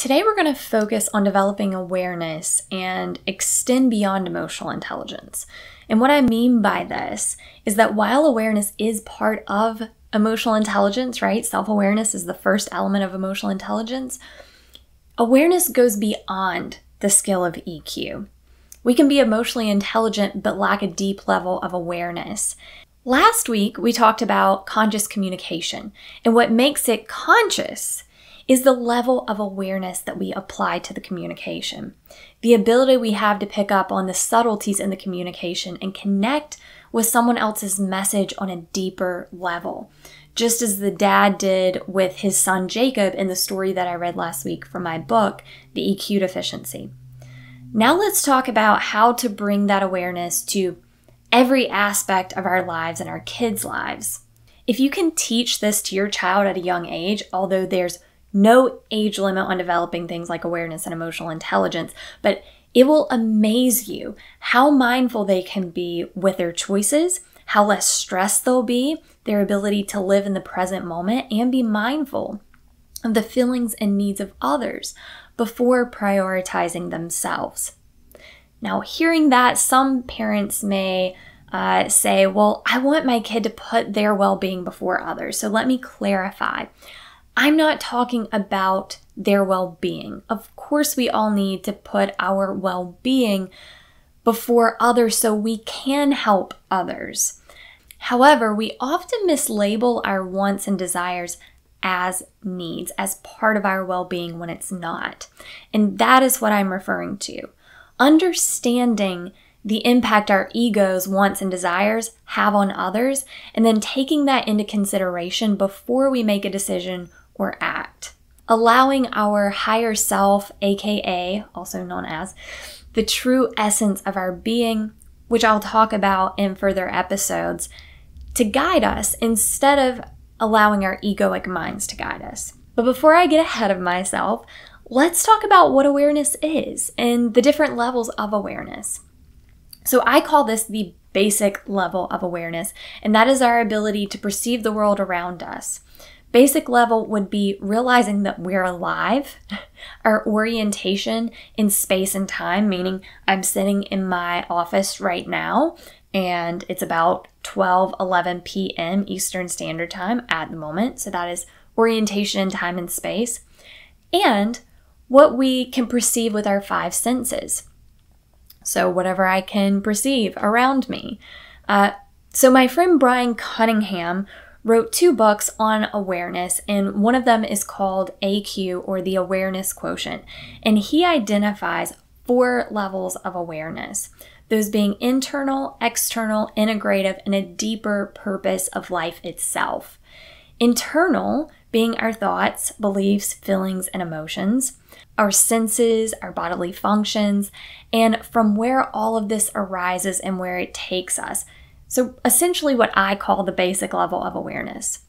Today, we're going to focus on developing awareness and extend beyond emotional intelligence. And what I mean by this is that while awareness is part of emotional intelligence, right? Self awareness is the first element of emotional intelligence. Awareness goes beyond the skill of EQ. We can be emotionally intelligent but lack a deep level of awareness. Last week, we talked about conscious communication and what makes it conscious is the level of awareness that we apply to the communication. The ability we have to pick up on the subtleties in the communication and connect with someone else's message on a deeper level. Just as the dad did with his son Jacob in the story that I read last week from my book, The EQ Deficiency. Now let's talk about how to bring that awareness to every aspect of our lives and our kids' lives. If you can teach this to your child at a young age, although there's no age limit on developing things like awareness and emotional intelligence, but it will amaze you how mindful they can be with their choices, how less stressed they'll be, their ability to live in the present moment and be mindful of the feelings and needs of others before prioritizing themselves. Now, hearing that, some parents may uh, say, Well, I want my kid to put their well being before others. So let me clarify. I'm not talking about their well being. Of course, we all need to put our well being before others so we can help others. However, we often mislabel our wants and desires as needs, as part of our well being when it's not. And that is what I'm referring to. Understanding the impact our egos, wants, and desires have on others, and then taking that into consideration before we make a decision or act, allowing our higher self, aka, also known as, the true essence of our being, which I'll talk about in further episodes, to guide us instead of allowing our egoic minds to guide us. But before I get ahead of myself, let's talk about what awareness is and the different levels of awareness. So I call this the basic level of awareness, and that is our ability to perceive the world around us. Basic level would be realizing that we're alive, our orientation in space and time, meaning I'm sitting in my office right now and it's about 12 11 p.m. Eastern Standard Time at the moment. So that is orientation in time and space. And what we can perceive with our five senses. So, whatever I can perceive around me. Uh, so, my friend Brian Cunningham wrote two books on awareness, and one of them is called AQ or the Awareness Quotient. And he identifies four levels of awareness those being internal, external, integrative, and a deeper purpose of life itself. Internal being our thoughts, beliefs, feelings, and emotions, our senses, our bodily functions, and from where all of this arises and where it takes us. So, essentially, what I call the basic level of awareness.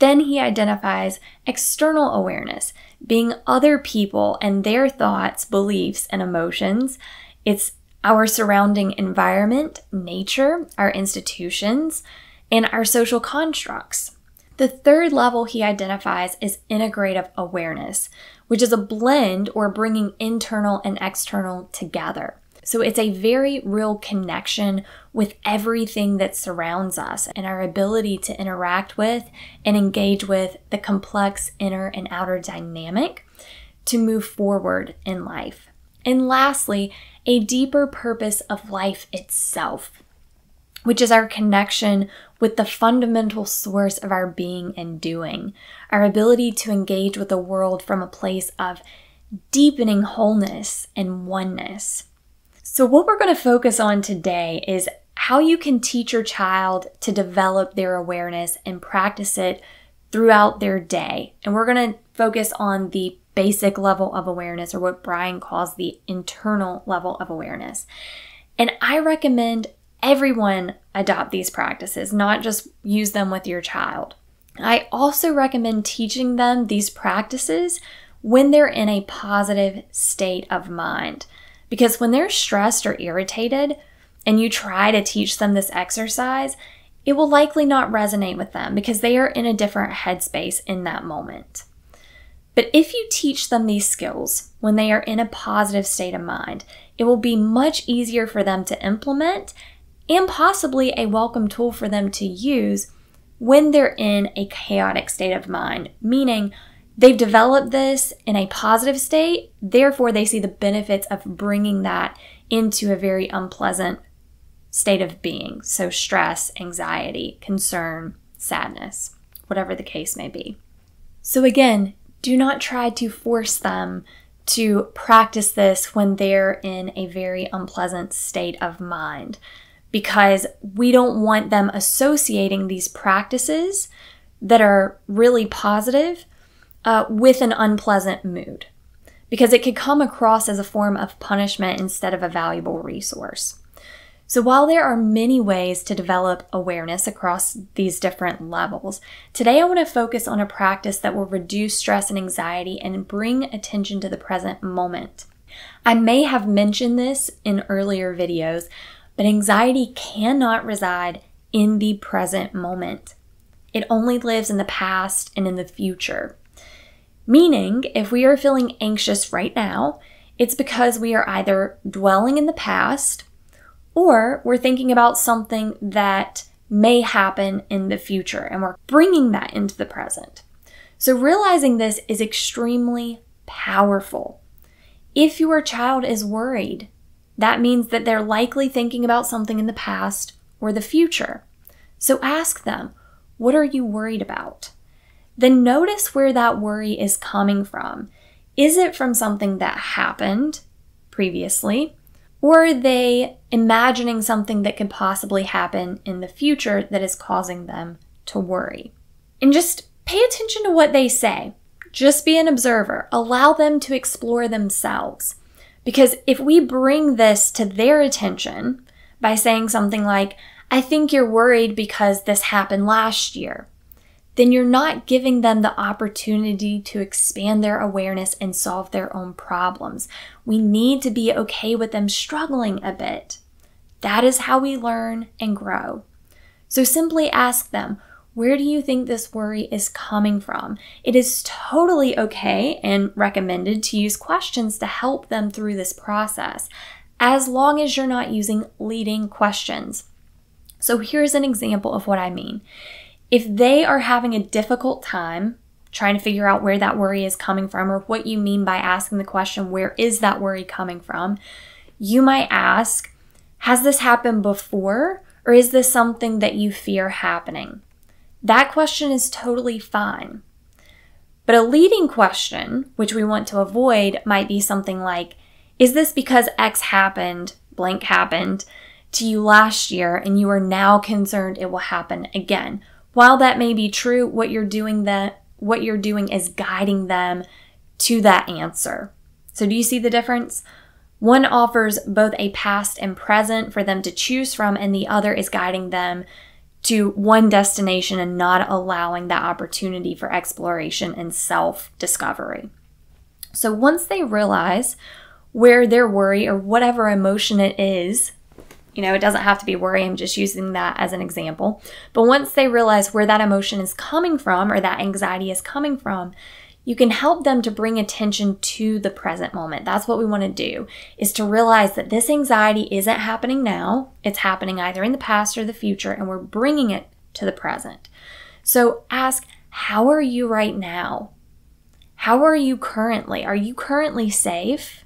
Then he identifies external awareness, being other people and their thoughts, beliefs, and emotions. It's our surrounding environment, nature, our institutions, and our social constructs. The third level he identifies is integrative awareness, which is a blend or bringing internal and external together. So it's a very real connection with everything that surrounds us and our ability to interact with and engage with the complex inner and outer dynamic to move forward in life. And lastly, a deeper purpose of life itself, which is our connection with the fundamental source of our being and doing, our ability to engage with the world from a place of deepening wholeness and oneness. So, what we're going to focus on today is how you can teach your child to develop their awareness and practice it throughout their day. And we're going to focus on the basic level of awareness, or what Brian calls the internal level of awareness. And I recommend everyone adopt these practices, not just use them with your child. I also recommend teaching them these practices when they're in a positive state of mind. Because when they're stressed or irritated, and you try to teach them this exercise, it will likely not resonate with them because they are in a different headspace in that moment. But if you teach them these skills when they are in a positive state of mind, it will be much easier for them to implement and possibly a welcome tool for them to use when they're in a chaotic state of mind, meaning they've developed this in a positive state, therefore, they see the benefits of bringing that into a very unpleasant state of being. So, stress, anxiety, concern, sadness, whatever the case may be. So, again, do not try to force them to practice this when they're in a very unpleasant state of mind because we don't want them associating these practices that are really positive uh, with an unpleasant mood because it could come across as a form of punishment instead of a valuable resource. So, while there are many ways to develop awareness across these different levels, today I want to focus on a practice that will reduce stress and anxiety and bring attention to the present moment. I may have mentioned this in earlier videos, but anxiety cannot reside in the present moment. It only lives in the past and in the future. Meaning, if we are feeling anxious right now, it's because we are either dwelling in the past or we're thinking about something that may happen in the future and we're bringing that into the present. So, realizing this is extremely powerful. If your child is worried, that means that they're likely thinking about something in the past or the future. So, ask them, What are you worried about? Then notice where that worry is coming from. Is it from something that happened previously? Or are they imagining something that could possibly happen in the future that is causing them to worry? And just pay attention to what they say. Just be an observer. Allow them to explore themselves. Because if we bring this to their attention by saying something like, I think you're worried because this happened last year, then you're not giving them the opportunity to expand their awareness and solve their own problems. We need to be okay with them struggling a bit. That is how we learn and grow. So simply ask them, where do you think this worry is coming from? It is totally okay and recommended to use questions to help them through this process, as long as you're not using leading questions. So here's an example of what I mean. If they are having a difficult time trying to figure out where that worry is coming from or what you mean by asking the question, where is that worry coming from? You might ask, has this happened before or is this something that you fear happening? That question is totally fine. But a leading question, which we want to avoid, might be something like Is this because X happened, blank happened to you last year, and you are now concerned it will happen again? While that may be true, what you're doing that what you're doing is guiding them to that answer. So do you see the difference? One offers both a past and present for them to choose from and the other is guiding them to one destination and not allowing that opportunity for exploration and self-discovery. So once they realize where their worry or whatever emotion it is you know, it doesn't have to be worry. I'm just using that as an example. But once they realize where that emotion is coming from or that anxiety is coming from, you can help them to bring attention to the present moment. That's what we want to do is to realize that this anxiety isn't happening now. It's happening either in the past or the future and we're bringing it to the present. So ask, how are you right now? How are you currently? Are you currently safe?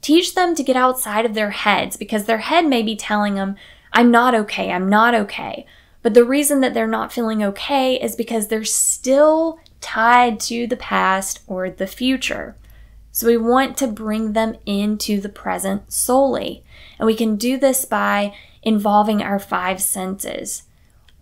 Teach them to get outside of their heads because their head may be telling them, I'm not okay, I'm not okay. But the reason that they're not feeling okay is because they're still tied to the past or the future. So we want to bring them into the present solely. And we can do this by involving our five senses.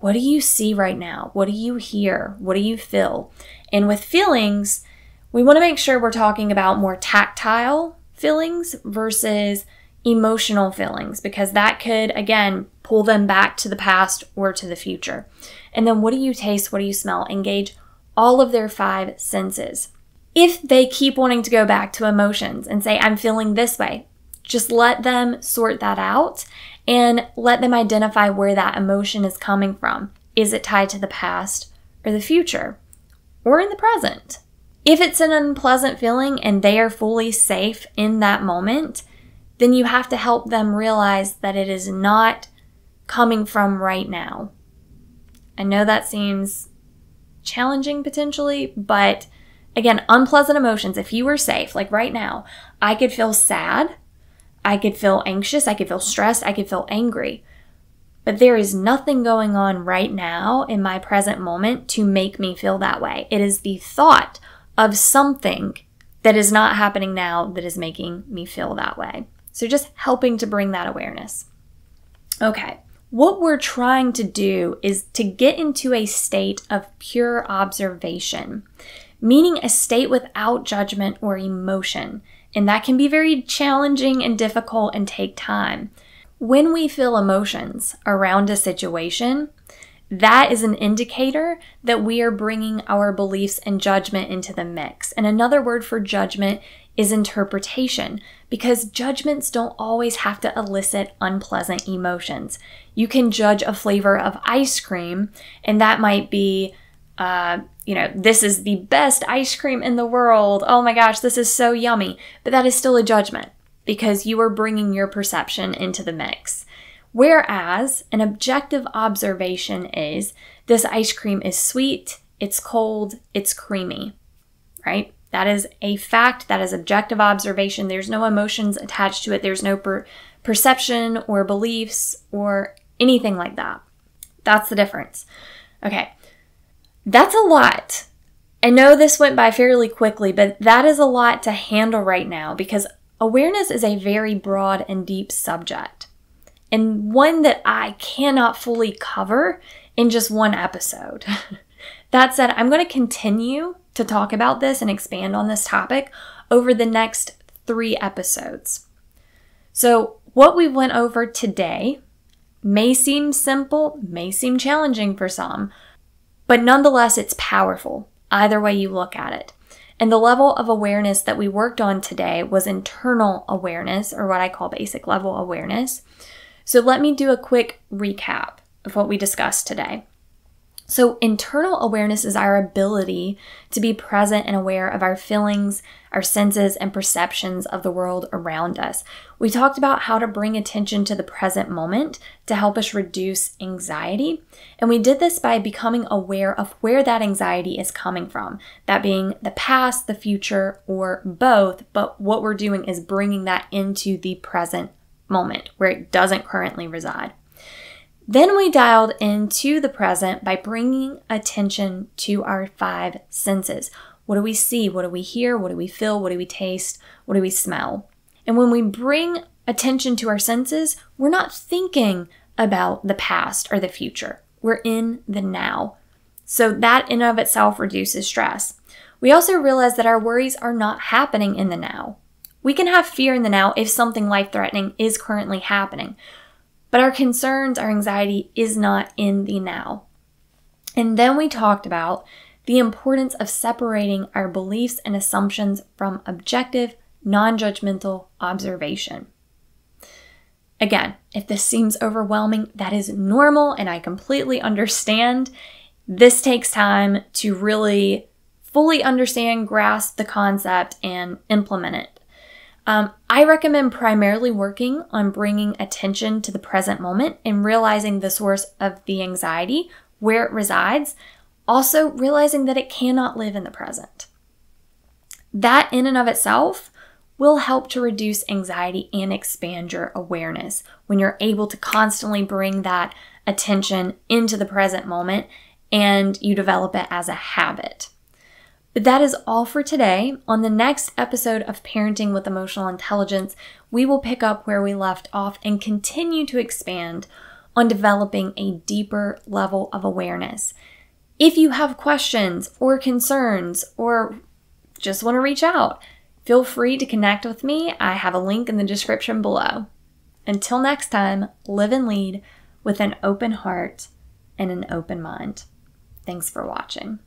What do you see right now? What do you hear? What do you feel? And with feelings, we want to make sure we're talking about more tactile feelings versus emotional feelings because that could, again, pull them back to the past or to the future. And then what do you taste? What do you smell? Engage all of their five senses. If they keep wanting to go back to emotions and say, I'm feeling this way, just let them sort that out and let them identify where that emotion is coming from. Is it tied to the past or the future or in the present? If it's an unpleasant feeling and they are fully safe in that moment, then you have to help them realize that it is not coming from right now. I know that seems challenging potentially, but again, unpleasant emotions. If you were safe, like right now, I could feel sad, I could feel anxious, I could feel stressed, I could feel angry. But there is nothing going on right now in my present moment to make me feel that way. It is the thought of something that is not happening now that is making me feel that way. So, just helping to bring that awareness. Okay, what we're trying to do is to get into a state of pure observation, meaning a state without judgment or emotion. And that can be very challenging and difficult and take time. When we feel emotions around a situation, that is an indicator that we are bringing our beliefs and judgment into the mix. And another word for judgment is interpretation because judgments don't always have to elicit unpleasant emotions. You can judge a flavor of ice cream, and that might be, uh, you know, this is the best ice cream in the world. Oh my gosh, this is so yummy. But that is still a judgment because you are bringing your perception into the mix. Whereas an objective observation is this ice cream is sweet, it's cold, it's creamy, right? That is a fact, that is objective observation. There's no emotions attached to it, there's no per- perception or beliefs or anything like that. That's the difference. Okay, that's a lot. I know this went by fairly quickly, but that is a lot to handle right now because awareness is a very broad and deep subject and one that I cannot fully cover in just one episode. that said, I'm going to continue to talk about this and expand on this topic over the next three episodes. So, what we went over today may seem simple, may seem challenging for some, but nonetheless, it's powerful either way you look at it. And the level of awareness that we worked on today was internal awareness, or what I call basic level awareness. So let me do a quick recap of what we discussed today. So, internal awareness is our ability to be present and aware of our feelings, our senses, and perceptions of the world around us. We talked about how to bring attention to the present moment to help us reduce anxiety. And we did this by becoming aware of where that anxiety is coming from that being the past, the future, or both. But what we're doing is bringing that into the present moment where it doesn't currently reside. Then we dialed into the present by bringing attention to our five senses. What do we see? What do we hear? What do we feel? What do we taste? What do we smell? And when we bring attention to our senses, we're not thinking about the past or the future. We're in the now. So that in of itself reduces stress. We also realize that our worries are not happening in the now. We can have fear in the now if something life threatening is currently happening, but our concerns, our anxiety is not in the now. And then we talked about the importance of separating our beliefs and assumptions from objective, non judgmental observation. Again, if this seems overwhelming, that is normal and I completely understand. This takes time to really fully understand, grasp the concept, and implement it. Um, I recommend primarily working on bringing attention to the present moment and realizing the source of the anxiety, where it resides, also realizing that it cannot live in the present. That, in and of itself, will help to reduce anxiety and expand your awareness when you're able to constantly bring that attention into the present moment and you develop it as a habit. But that is all for today. On the next episode of Parenting with Emotional Intelligence, we will pick up where we left off and continue to expand on developing a deeper level of awareness. If you have questions or concerns or just want to reach out, feel free to connect with me. I have a link in the description below. Until next time, live and lead with an open heart and an open mind. Thanks for watching.